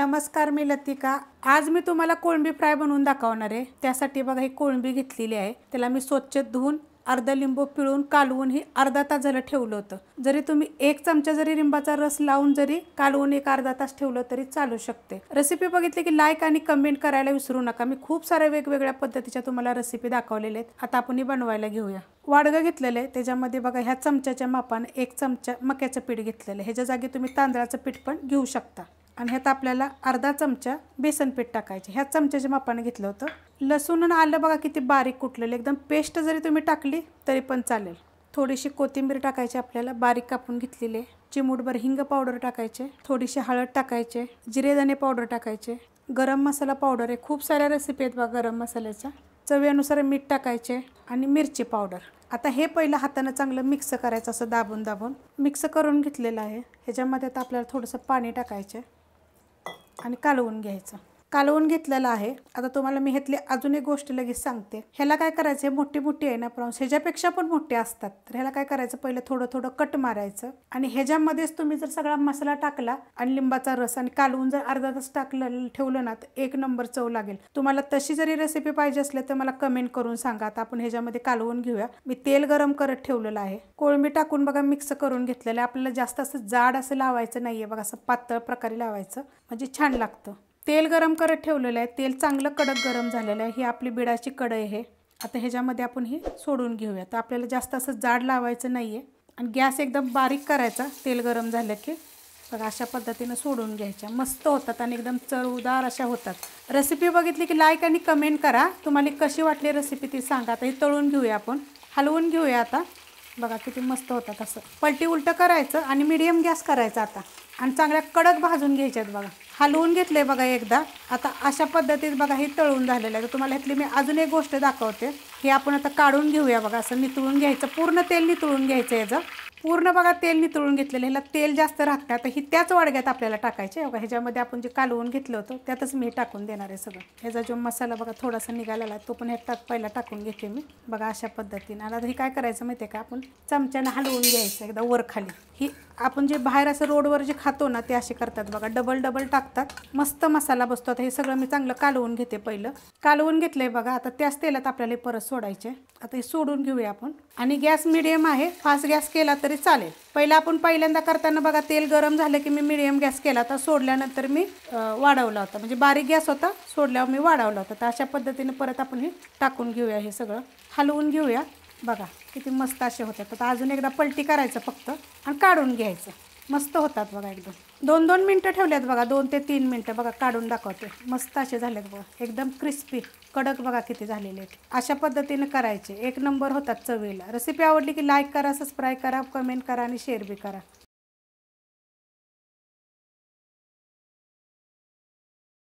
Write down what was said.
नमस्कार मी लतिका आज मी तुम्हाला कोळंबी फ्राय बनवून दाखवणार आहे त्यासाठी बघा ही कोळंबी घेतलेली आहे त्याला मी स्वच्छ धुवून अर्धा लिंबू पिळून कालवून ही अर्धा तास झालं ठेवलं होतं जरी तुम्ही एक चमचा जरी लिंबाचा रस लावून जरी कालवून एक अर्धा तास ठेवलं तरी चालू शकते रेसिपी बघितली की लाईक आणि कमेंट करायला विसरू नका मी खूप साऱ्या वेगवेगळ्या पद्धतीच्या तुम्हाला रेसिपी दाखवलेल्या आहेत आता आपण ही बनवायला घेऊया वाडगं घेतलेलं आहे त्याच्यामध्ये बघा ह्या चमच्याच्या मापानं एक चमचा मक्याचं पीठ घेतलेलं आहे ह्याच्या जागी तुम्ही तांदळाचं पीठ पण घेऊ शकता आणि ह्यात आपल्याला अर्धा चमचा बेसन पीठ टाकायचे ह्या चमच्याच्या मापाने घेतलं होतं लसूण आणि आलं बघा किती बारीक कुटलेलं एकदम पेस्ट जरी तुम्ही टाकली तरी पण चालेल थोडीशी कोथिंबीर टाकायची आपल्याला बारीक कापून घेतलेली चिमूटभर हिंग पावडर टाकायचे थोडीशी हळद टाकायचे जिरेदाणे पावडर टाकायचे गरम मसाला पावडर आहे खूप साऱ्या रेसिपी आहेत बघा गरम मसाल्याच्या चवीनुसार मीठ टाकायचे आणि मिरची पावडर आता हे पहिलं हातानं चांगलं मिक्स करायचं असं दाबून दाबून मिक्स करून घेतलेलं आहे ह्याच्यामध्ये आता आपल्याला थोडंसं पाणी टाकायचे आणि कालवून घ्यायचं कालवून घेतलेला आहे आता तुम्हाला मी ह्यातली अजून एक गोष्ट लगेच सांगते ह्याला काय करायचं हे मोठी मोठी आहे ना प्रॉन्स ह्याच्यापेक्षा पण मोठे असतात तर ह्याला काय करायचं पहिलं थोडं थोडं कट मारायचं आणि ह्याच्यामध्येच तुम्ही जर सगळा मसाला टाकला आणि लिंबाचा रस आणि कालवून जर अर्धा तास टाकलं ठेवलं ना तर एक नंबर चव लागेल तुम्हाला तशी जरी रेसिपी पाहिजे असली तर मला कमेंट करून सांगा आता आपण ह्याच्यामध्ये कालवून घेऊया मी तेल गरम करत ठेवलेलं आहे कोळंबी टाकून बघा मिक्स करून घेतलेलं आहे आपल्याला जास्त असं जाड असं लावायचं नाहीये बघा असं पातळ प्रकारे लावायचं म्हणजे छान लागतं तेल गरम करत ठेवलेलं आहे तेल चांगलं कडक गरम झालेलं आहे ही आपली बिडाची कडई आहे आता ह्याच्यामध्ये आपण हे सोडून घेऊया तर आपल्याला जास्त असं जाड लावायचं नाही आहे आणि गॅस एकदम बारीक करायचा तेल गरम झालं की बघा अशा पद्धतीनं सोडून घ्यायच्या मस्त होतात आणि एकदम उदार अशा होतात रेसिपी बघितली की लाईक आणि कमेंट करा तुम्हाला कशी वाटली रेसिपी ती सांगा आता ही तळून घेऊया आपण हलवून घेऊया आता बघा किती मस्त होतात असं पलटी उलटं करायचं आणि मिडियम गॅस करायचा आता आणि चांगल्या कडक भाजून घ्यायच्यात बघा हलवून घेतलं आहे बघा एकदा आता अशा पद्धतीत बघा हे तळून झालेलं आहे तर तुम्हाला ह्यातली मी अजून एक गोष्ट दाखवते हे आपण आता काढून घेऊया बघा असं नितळून घ्यायचं पूर्ण तेल नितळून घ्यायचं याचं पूर्ण बघा तेल नितळून घेतलेलं ह्याला तेल जास्त राहत नाही आता ही त्याच वाडग्यात आपल्याला टाकायचे बघा ह्याच्यामध्ये आपण जे कालवून घेतलं होतं त्यातच मी टाकून देणार आहे सगळं ह्याचा जो मसाला बघा थोडासा निघालेला आहे तो पण ह्यात पहिला टाकून घेते मी बघा अशा पद्धतीने आता हे काय करायचं माहिती आहे का आपण चमच्यानं हलवून घ्यायचं एकदा वर खाली ही आपण जे बाहेर असं रोडवर जे खातो ना ते असे करतात बघा डबल डबल टाकतात मस्त मसाला बसतो आता हे सगळं मी चांगलं कालवून घेते पहिलं कालवून घेतलंय बघा आता त्याच तेलात आपल्याला परत सोडायचे आता हे सोडून घेऊया आपण आणि गॅस मिडियम आहे फास्ट गॅस केला तर तरी चालेल पहिलं आपण पहिल्यांदा करताना बघा तेल गरम झालं की मी मिडियम गॅस केला होता सोडल्यानंतर मी वाढवला होता म्हणजे बारीक गॅस होता सोडल्यावर मी वाढवला होता तर अशा पद्धतीने परत आपण हे टाकून घेऊया हे सगळं हलवून घेऊया बघा किती मस्त असे होतात तर अजून एकदा पलटी करायचं फक्त आणि काढून घ्यायचं मस्त होतात बघा एकदम दोन दोन मिनटं ठेवल्यात बघा दोन ते तीन मिनटं बघा काढून दाखवते मस्त असे झालेत बघा एकदम क्रिस्पी कडक बघा किती झालेले आहेत अशा पद्धतीने करायचे एक नंबर होतात चवीला रेसिपी आवडली की लाईक करा सबस्क्राईब करा कमेंट करा आणि शेअर बी करा